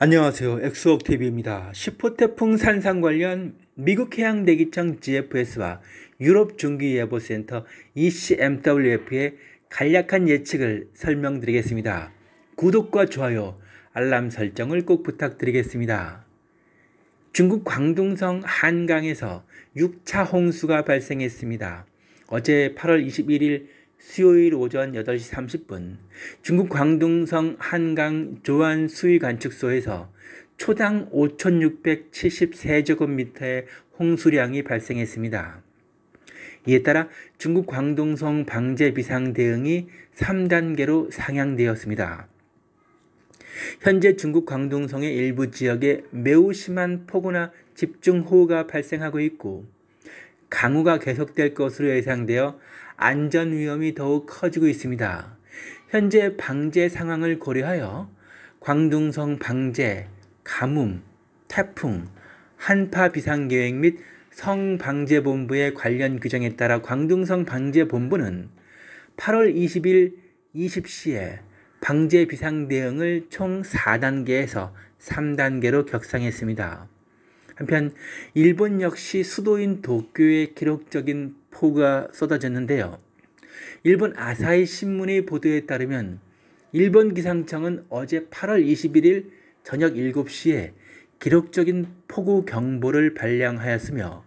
안녕하세요. 엑스옥TV입니다. 1 0 태풍 산상 관련 미국 해양대기청 GFS와 유럽 중기예보센터 ECMWF의 간략한 예측을 설명드리겠습니다. 구독과 좋아요, 알람 설정을 꼭 부탁드리겠습니다. 중국 광둥성 한강에서 6차 홍수가 발생했습니다. 어제 8월 21일 수요일 오전 8시 30분 중국 광둥성 한강 조안 수위 관측소에서 초당 5,673제곱미터의 홍수량이 발생했습니다. 이에 따라 중국 광둥성 방재 비상 대응이 3단계로 상향되었습니다. 현재 중국 광둥성의 일부 지역에 매우 심한 폭우나 집중호우가 발생하고 있고 강우가 계속될 것으로 예상되어 안전 위험이 더욱 커지고 있습니다. 현재 방제 상황을 고려하여 광둥성 방제, 가뭄, 태풍, 한파 비상계획 및 성방제본부의 관련 규정에 따라 광둥성 방제본부는 8월 20일 20시에 방제 비상 대응을 총 4단계에서 3단계로 격상했습니다. 한편 일본 역시 수도인 도쿄에 기록적인 폭우가 쏟아졌는데요. 일본 아사히 신문의 보도에 따르면 일본 기상청은 어제 8월 21일 저녁 7시에 기록적인 폭우 경보를 발령하였으며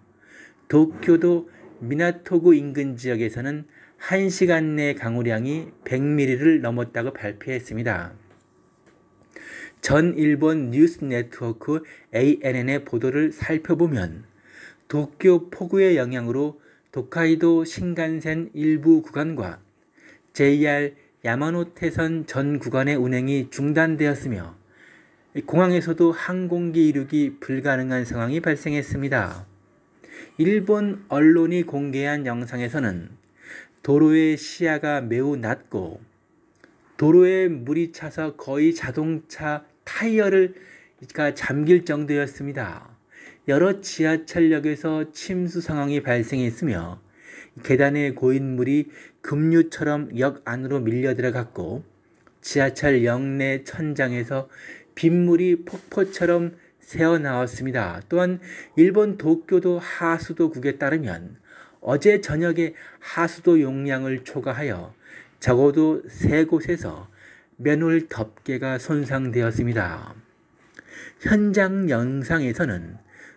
도쿄도 미나토구 인근 지역에서는 1시간 내 강우량이 100mm를 넘었다고 발표했습니다. 전 일본 뉴스 네트워크 ANN의 보도를 살펴보면 도쿄 폭우의 영향으로 도카이도 신간센 일부 구간과 JR 야마노테선 전 구간의 운행이 중단되었으며 공항에서도 항공기 이륙이 불가능한 상황이 발생했습니다. 일본 언론이 공개한 영상에서는 도로의 시야가 매우 낮고 도로에 물이 차서 거의 자동차 타이어를 잠길 정도였습니다. 여러 지하철역에서 침수 상황이 발생했으며 계단에 고인 물이 급류처럼 역 안으로 밀려 들어갔고 지하철 역내 천장에서 빗물이 폭포처럼 새어 나왔습니다. 또한 일본 도쿄도 하수도국에 따르면 어제 저녁에 하수도 용량을 초과하여 적어도 세 곳에서 맨홀 덮개가 손상되었습니다. 현장 영상에서는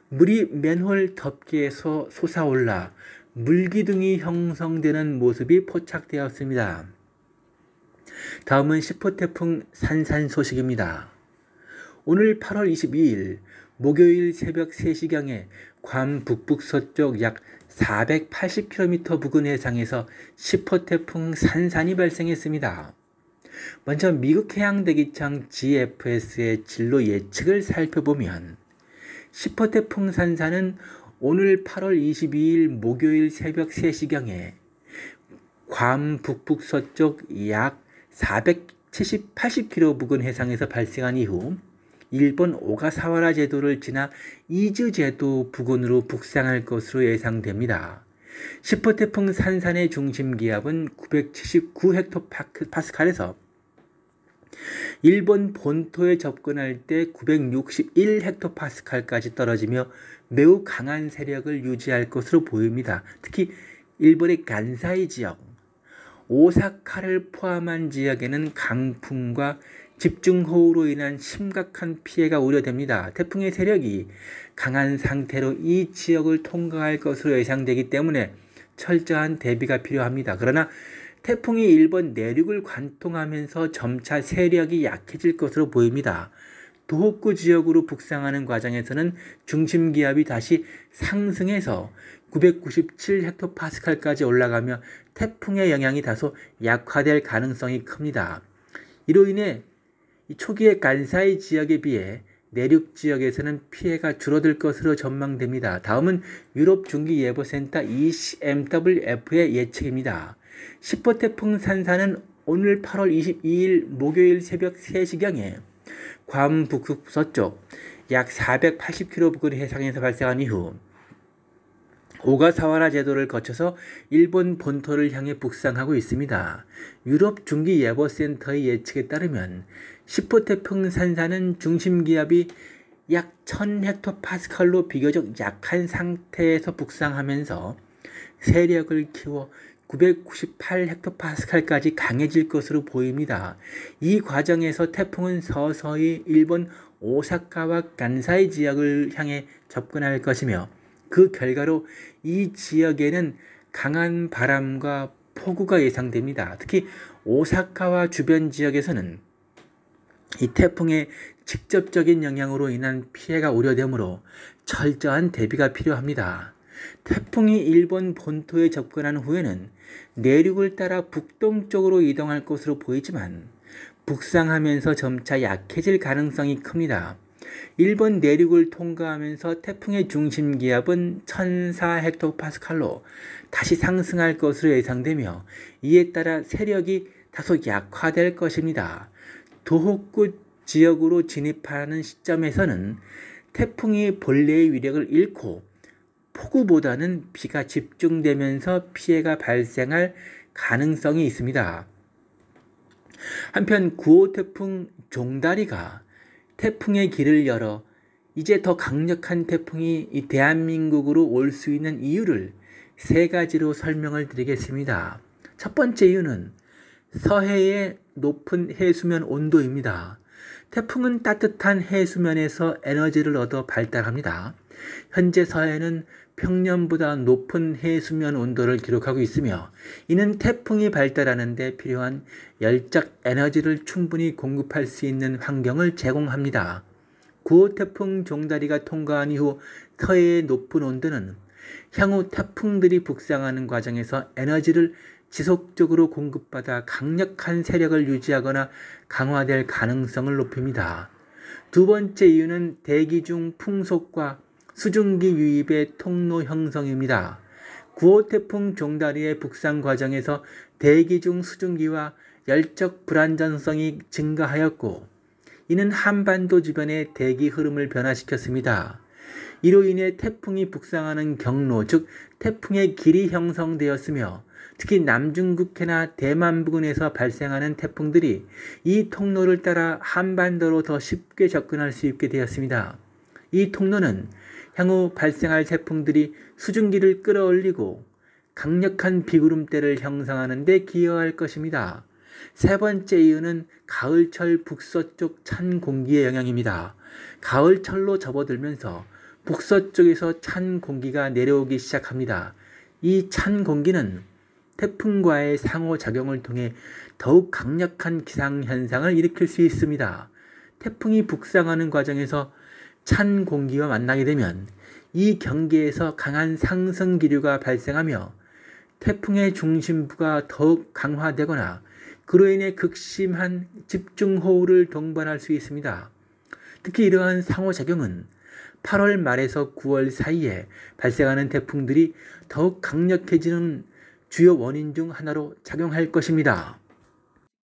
물이 맨홀 덮개에서 솟아올라 물기둥이 형성되는 모습이 포착되었습니다. 다음은 10호 태풍 산산 소식입니다. 오늘 8월 22일 목요일 새벽 3시경에 괌 북북서쪽 약 480km 부근 해상에서 10호 태풍 산산이 발생했습니다. 먼저 미국 해양대기청 GFS의 진로 예측을 살펴보면 10호 태풍 산사는 오늘 8월 22일 목요일 새벽 3시경에 괌 북북서쪽 약 470, 80km 부근 해상에서 발생한 이후 일본 오가사와라 제도를 지나 이즈 제도 부근으로 북상할 것으로 예상됩니다. 10호 태풍 산산의 중심 기압은 979헥토파스칼에서 일본 본토에 접근할 때 961헥토파스칼까지 떨어지며 매우 강한 세력을 유지할 것으로 보입니다. 특히 일본의 간사이 지역, 오사카를 포함한 지역에는 강풍과 집중호우로 인한 심각한 피해가 우려됩니다. 태풍의 세력이 강한 상태로 이 지역을 통과할 것으로 예상되기 때문에 철저한 대비가 필요합니다. 그러나 태풍이 일본 내륙을 관통하면서 점차 세력이 약해질 것으로 보입니다. 도호쿠 지역으로 북상하는 과정에서는 중심 기압이 다시 상승해서 997헥토파스칼까지 올라가며 태풍의 영향이 다소 약화될 가능성이 큽니다. 이로 인해 초기의 간사이 지역에 비해 내륙 지역에서는 피해가 줄어들 것으로 전망됩니다. 다음은 유럽 중기예보센터 ECMWF의 예측입니다. 10호 태풍 산사는 오늘 8월 22일 목요일 새벽 3시경에 괌북 서쪽 약 480km 부근 해상에서 발생한 이후 오가사와라 제도를 거쳐서 일본 본토를 향해 북상하고 있습니다. 유럽 중기예보센터의 예측에 따르면 10호 태풍 산사는 중심기압이 약 1000헥토파스칼로 비교적 약한 상태에서 북상하면서 세력을 키워 998헥토파스칼까지 강해질 것으로 보입니다. 이 과정에서 태풍은 서서히 일본 오사카와 간사이 지역을 향해 접근할 것이며 그 결과로 이 지역에는 강한 바람과 폭우가 예상됩니다. 특히 오사카와 주변 지역에서는 이 태풍의 직접적인 영향으로 인한 피해가 우려되므로 철저한 대비가 필요합니다. 태풍이 일본 본토에 접근한 후에는 내륙을 따라 북동쪽으로 이동할 것으로 보이지만 북상하면서 점차 약해질 가능성이 큽니다. 일본 내륙을 통과하면서 태풍의 중심 기압은 1004헥토파스칼로 다시 상승할 것으로 예상되며 이에 따라 세력이 다소 약화될 것입니다. 도호쿠 지역으로 진입하는 시점에서는 태풍이 본래의 위력을 잃고 폭우보다는 비가 집중되면서 피해가 발생할 가능성이 있습니다. 한편 9호 태풍 종다리가 태풍의 길을 열어 이제 더 강력한 태풍이 대한민국으로 올 수 있는 이유를 세 가지로 설명을 드리겠습니다. 첫 번째 이유는 서해의 높은 해수면 온도입니다. 태풍은 따뜻한 해수면에서 에너지를 얻어 발달합니다. 현재 서해는 평년보다 높은 해수면 온도를 기록하고 있으며 이는 태풍이 발달하는 데 필요한 열작 에너지를 충분히 공급할 수 있는 환경을 제공합니다. 9호 태풍 종다리가 통과한 이후 서해의 높은 온도는 향후 태풍들이 북상하는 과정에서 에너지를 지속적으로 공급받아 강력한 세력을 유지하거나 강화될 가능성을 높입니다. 두 번째 이유는 대기 중 풍속과 수증기 유입의 통로 형성입니다. 9호 태풍 종다리의 북상 과정에서 대기 중 수증기와 열적 불안전성이 증가하였고 이는 한반도 주변의 대기 흐름을 변화시켰습니다. 이로 인해 태풍이 북상하는 경로, 즉 태풍의 길이 형성되었으며 특히 남중국해나 대만 부근에서 발생하는 태풍들이 이 통로를 따라 한반도로 더 쉽게 접근할 수 있게 되었습니다. 이 통로는 향후 발생할 태풍들이 수증기를 끌어올리고 강력한 비구름대를 형성하는 데 기여할 것입니다. 세 번째 이유는 가을철 북서쪽 찬 공기의 영향입니다. 가을철로 접어들면서 북서쪽에서 찬 공기가 내려오기 시작합니다. 이 찬 공기는 태풍과의 상호작용을 통해 더욱 강력한 기상현상을 일으킬 수 있습니다. 태풍이 북상하는 과정에서 찬 공기와 만나게 되면 이 경계에서 강한 상승 기류가 발생하며 태풍의 중심부가 더욱 강화되거나 그로 인해 극심한 집중호우를 동반할 수 있습니다. 특히 이러한 상호작용은 8월 말에서 9월 사이에 발생하는 태풍들이 더욱 강력해지는 주요 원인 중 하나로 작용할 것입니다.